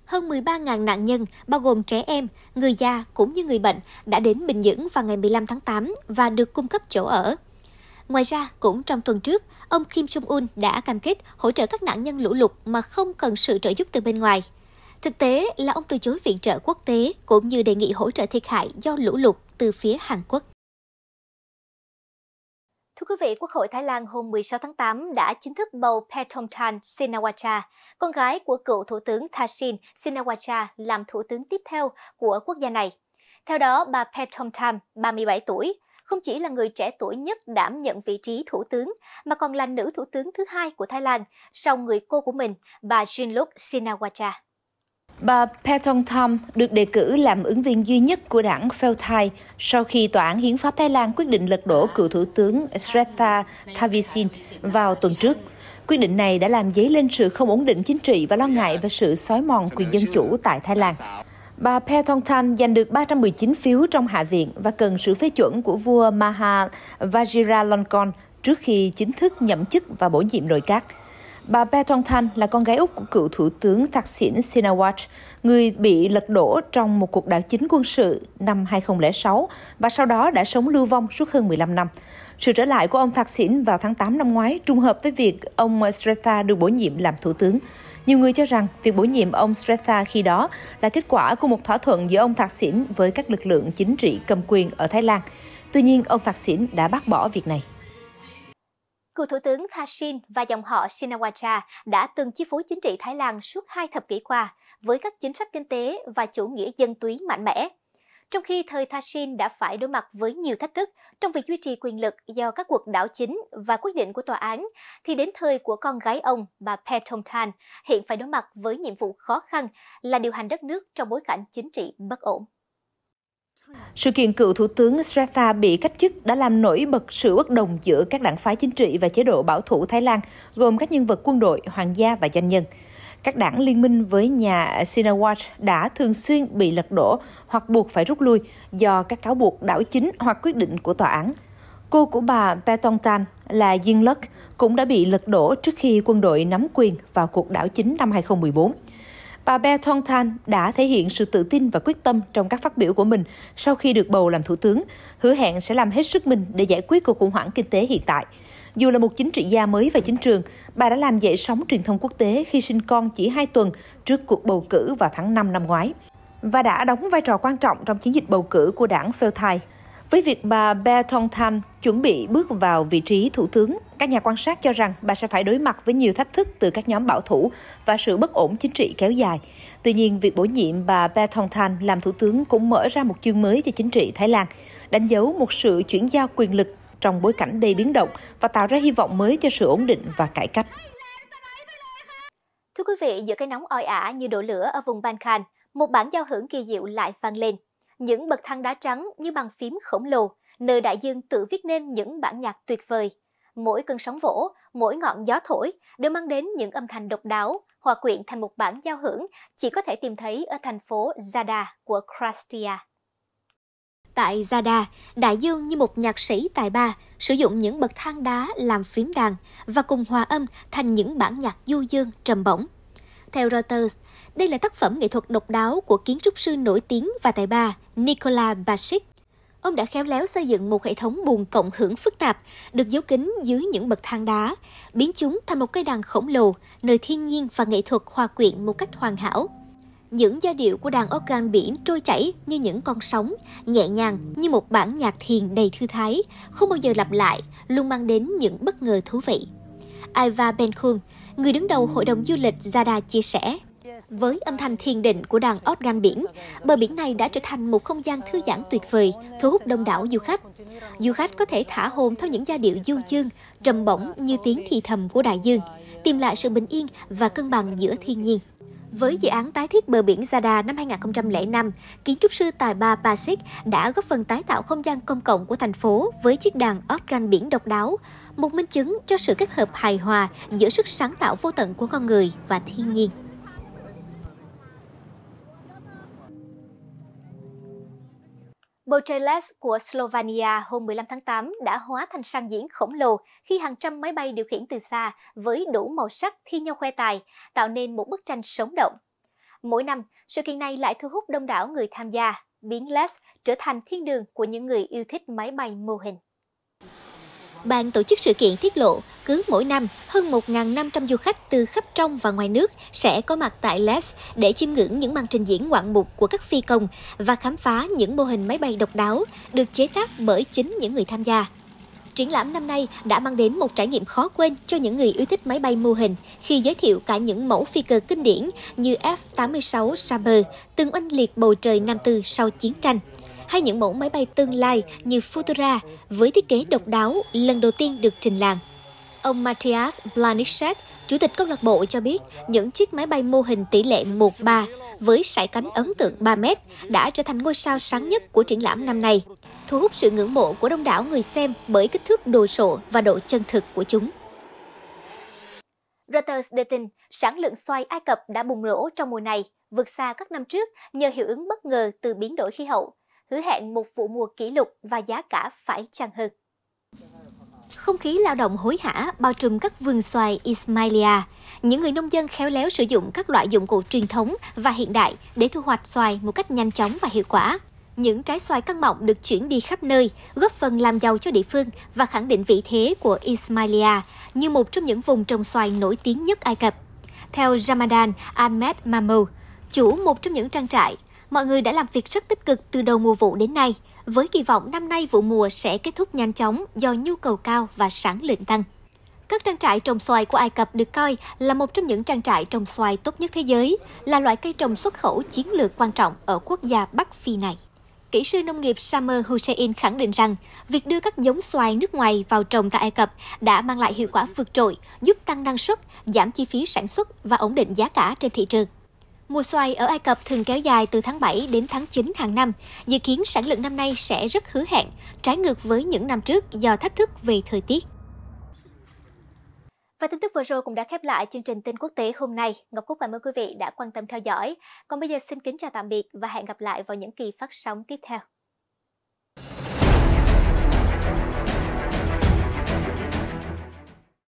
Hơn 13.000 nạn nhân, bao gồm trẻ em, người già cũng như người bệnh, đã đến Bình Nhưỡng vào ngày 15 tháng 8 và được cung cấp chỗ ở. Ngoài ra, cũng trong tuần trước, ông Kim Jong-un đã cam kết hỗ trợ các nạn nhân lũ lụt mà không cần sự trợ giúp từ bên ngoài. Thực tế là ông từ chối viện trợ quốc tế cũng như đề nghị hỗ trợ thiệt hại do lũ lụt từ phía Hàn Quốc. Thưa quý vị, Quốc hội Thái Lan hôm 16 tháng 8 đã chính thức bầu Paetongtarn Shinawatra, con gái của cựu Thủ tướng Thaksin Shinawatra làm Thủ tướng tiếp theo của quốc gia này. Theo đó, bà Paetongtarn, 37 tuổi, không chỉ là người trẻ tuổi nhất đảm nhận vị trí thủ tướng, mà còn là nữ thủ tướng thứ hai của Thái Lan sau người cô của mình, bà Jinluk Sinawacha. Bà Petong Tham được đề cử làm ứng viên duy nhất của đảng Pheo Thai sau khi Tòa án Hiến pháp Thái Lan quyết định lật đổ cựu Thủ tướng Sreta Thavisin vào tuần trước. Quyết định này đã làm dấy lên sự không ổn định chính trị và lo ngại về sự xói mòn quyền dân chủ tại Thái Lan. Bà Paetongtarn giành được 319 phiếu trong Hạ viện và cần sự phê chuẩn của vua Maha Vajiralongkorn trước khi chính thức nhậm chức và bổ nhiệm nội các. Bà Paetongtarn là con gái Úc của cựu Thủ tướng Thaksin Shinawatra, người bị lật đổ trong một cuộc đảo chính quân sự năm 2006 và sau đó đã sống lưu vong suốt hơn 15 năm. Sự trở lại của ông Thaksin vào tháng 8 năm ngoái trùng hợp với việc ông Sreta được bổ nhiệm làm Thủ tướng. Nhiều người cho rằng việc bổ nhiệm ông Srettha khi đó là kết quả của một thỏa thuận giữa ông Thạc Sỉn với các lực lượng chính trị cầm quyền ở Thái Lan. Tuy nhiên, ông Thạc Sỉn đã bác bỏ việc này. Cựu Thủ tướng Thaksin và dòng họ Shinawatra đã từng chi phối chính trị Thái Lan suốt hai thập kỷ qua với các chính sách kinh tế và chủ nghĩa dân túy mạnh mẽ trong khi thời Thaksin đã phải đối mặt với nhiều thách thức trong việc duy trì quyền lực do các cuộc đảo chính và quyết định của tòa án, thì đến thời của con gái ông, bà Paetongtarn, hiện phải đối mặt với nhiệm vụ khó khăn là điều hành đất nước trong bối cảnh chính trị bất ổn. Sự kiện cựu Thủ tướng Srettha bị cách chức đã làm nổi bật sự bất đồng giữa các đảng phái chính trị và chế độ bảo thủ Thái Lan, gồm các nhân vật quân đội, hoàng gia và doanh nhân các đảng liên minh với nhà Sinawat đã thường xuyên bị lật đổ hoặc buộc phải rút lui do các cáo buộc đảo chính hoặc quyết định của tòa án. Cô của bà Petong Tan là Yin Luk cũng đã bị lật đổ trước khi quân đội nắm quyền vào cuộc đảo chính năm 2014. Bà Betong Tan đã thể hiện sự tự tin và quyết tâm trong các phát biểu của mình sau khi được bầu làm thủ tướng, hứa hẹn sẽ làm hết sức mình để giải quyết cuộc khủng hoảng kinh tế hiện tại. Dù là một chính trị gia mới về chính trường, bà đã làm dậy sóng truyền thông quốc tế khi sinh con chỉ 2 tuần trước cuộc bầu cử vào tháng 5 năm ngoái và đã đóng vai trò quan trọng trong chiến dịch bầu cử của đảng Pheu Với việc bà Bertong-Tan chuẩn bị bước vào vị trí thủ tướng, các nhà quan sát cho rằng bà sẽ phải đối mặt với nhiều thách thức từ các nhóm bảo thủ và sự bất ổn chính trị kéo dài. Tuy nhiên, việc bổ nhiệm bà Bertong-Tan làm thủ tướng cũng mở ra một chương mới cho chính trị Thái Lan, đánh dấu một sự chuyển giao quyền lực trong bối cảnh đầy biến động và tạo ra hy vọng mới cho sự ổn định và cải cách. Thưa quý vị, giữa cái nóng oi ả như đổ lửa ở vùng Ban Khan, một bản giao hưởng kỳ diệu lại vang lên. Những bậc thang đá trắng như bàn phím khổng lồ, nơi đại dương tự viết nên những bản nhạc tuyệt vời. Mỗi cơn sóng vỗ, mỗi ngọn gió thổi đều mang đến những âm thanh độc đáo, hòa quyện thành một bản giao hưởng chỉ có thể tìm thấy ở thành phố Zadar của Krastia. Tại Zada, Đại Dương như một nhạc sĩ tài ba sử dụng những bậc thang đá làm phím đàn và cùng hòa âm thành những bản nhạc du dương trầm bổng. Theo Reuters, đây là tác phẩm nghệ thuật độc đáo của kiến trúc sư nổi tiếng và tài ba Nikola Basic. Ông đã khéo léo xây dựng một hệ thống buồn cộng hưởng phức tạp, được giấu kín dưới những bậc thang đá, biến chúng thành một cây đàn khổng lồ, nơi thiên nhiên và nghệ thuật hòa quyện một cách hoàn hảo những giai điệu của đàn organ biển trôi chảy như những con sóng, nhẹ nhàng như một bản nhạc thiền đầy thư thái, không bao giờ lặp lại, luôn mang đến những bất ngờ thú vị. Aiva Ben Khương, người đứng đầu Hội đồng Du lịch Zada chia sẻ. Với âm thanh thiền định của đàn organ biển, bờ biển này đã trở thành một không gian thư giãn tuyệt vời, thu hút đông đảo du khách. Du khách có thể thả hồn theo những giai điệu du dương, trầm bổng như tiếng thì thầm của đại dương, tìm lại sự bình yên và cân bằng giữa thiên nhiên. Với dự án tái thiết bờ biển Zada năm 2005, kiến trúc sư tài ba Pasik đã góp phần tái tạo không gian công cộng của thành phố với chiếc đàn organ biển độc đáo, một minh chứng cho sự kết hợp hài hòa giữa sức sáng tạo vô tận của con người và thiên nhiên. Moteles của Slovenia hôm 15 tháng 8 đã hóa thành sang diễn khổng lồ khi hàng trăm máy bay điều khiển từ xa với đủ màu sắc thi nhau khoe tài, tạo nên một bức tranh sống động. Mỗi năm, sự kiện này lại thu hút đông đảo người tham gia, biến Les trở thành thiên đường của những người yêu thích máy bay mô hình. Ban tổ chức sự kiện tiết lộ, cứ mỗi năm, hơn 1.500 du khách từ khắp trong và ngoài nước sẽ có mặt tại Les để chiêm ngưỡng những màn trình diễn ngoạn mục của các phi công và khám phá những mô hình máy bay độc đáo được chế tác bởi chính những người tham gia. Triển lãm năm nay đã mang đến một trải nghiệm khó quên cho những người yêu thích máy bay mô hình khi giới thiệu cả những mẫu phi cơ kinh điển như F-86 Sabre, từng oanh liệt bầu trời Nam Tư sau chiến tranh hay những mẫu máy bay tương lai như Futura với thiết kế độc đáo lần đầu tiên được trình làng. Ông Matthias Blanischek, chủ tịch câu lạc bộ cho biết những chiếc máy bay mô hình tỷ lệ 1-3 với sải cánh ấn tượng 3 mét đã trở thành ngôi sao sáng nhất của triển lãm năm nay, thu hút sự ngưỡng mộ của đông đảo người xem bởi kích thước đồ sộ và độ chân thực của chúng. Reuters đưa tin sản lượng xoay Ai Cập đã bùng nổ trong mùa này, vượt xa các năm trước nhờ hiệu ứng bất ngờ từ biến đổi khí hậu hứa hẹn một vụ mùa kỷ lục và giá cả phải chăng hơn. Không khí lao động hối hả bao trùm các vườn xoài Ismailia. Những người nông dân khéo léo sử dụng các loại dụng cụ truyền thống và hiện đại để thu hoạch xoài một cách nhanh chóng và hiệu quả. Những trái xoài căng mọng được chuyển đi khắp nơi, góp phần làm giàu cho địa phương và khẳng định vị thế của Ismailia như một trong những vùng trồng xoài nổi tiếng nhất Ai Cập. Theo Ramadan Ahmed Mamou, chủ một trong những trang trại mọi người đã làm việc rất tích cực từ đầu mùa vụ đến nay, với kỳ vọng năm nay vụ mùa sẽ kết thúc nhanh chóng do nhu cầu cao và sản lượng tăng. Các trang trại trồng xoài của Ai Cập được coi là một trong những trang trại trồng xoài tốt nhất thế giới, là loại cây trồng xuất khẩu chiến lược quan trọng ở quốc gia Bắc Phi này. Kỹ sư nông nghiệp Samer Hussein khẳng định rằng, việc đưa các giống xoài nước ngoài vào trồng tại Ai Cập đã mang lại hiệu quả vượt trội, giúp tăng năng suất, giảm chi phí sản xuất và ổn định giá cả trên thị trường. Mùa xoài ở Ai Cập thường kéo dài từ tháng 7 đến tháng 9 hàng năm. Dự kiến sản lượng năm nay sẽ rất hứa hẹn, trái ngược với những năm trước do thách thức về thời tiết. Và tin tức vừa rồi cũng đã khép lại chương trình tin quốc tế hôm nay. Ngọc Cúc cảm ơn quý vị đã quan tâm theo dõi. Còn bây giờ xin kính chào tạm biệt và hẹn gặp lại vào những kỳ phát sóng tiếp theo.